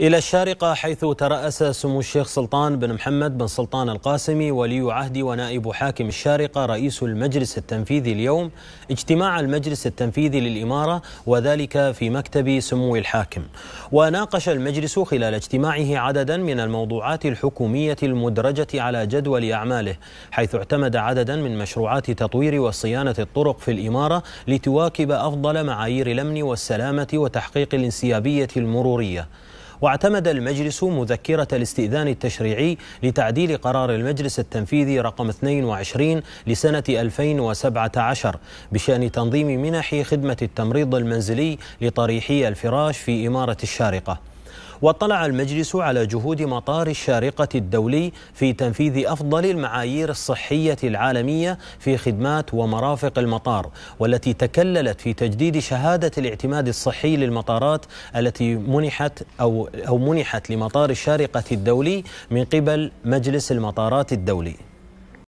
إلى الشارقة حيث ترأس سمو الشيخ سلطان بن محمد بن سلطان القاسمي ولي عهد ونائب حاكم الشارقة رئيس المجلس التنفيذي اليوم اجتماع المجلس التنفيذي للإمارة وذلك في مكتب سمو الحاكم وناقش المجلس خلال اجتماعه عددا من الموضوعات الحكومية المدرجة على جدول أعماله حيث اعتمد عددا من مشروعات تطوير وصيانة الطرق في الإمارة لتواكب أفضل معايير الأمن والسلامة وتحقيق الانسيابية المرورية واعتمد المجلس مذكرة الاستئذان التشريعي لتعديل قرار المجلس التنفيذي رقم 22 لسنة 2017 بشأن تنظيم منح خدمة التمريض المنزلي لطريحي الفراش في إمارة الشارقة واطلع المجلس على جهود مطار الشارقة الدولي في تنفيذ أفضل المعايير الصحية العالمية في خدمات ومرافق المطار والتي تكللت في تجديد شهادة الاعتماد الصحي للمطارات التي منحت أو أو منحت لمطار الشارقة الدولي من قبل مجلس المطارات الدولي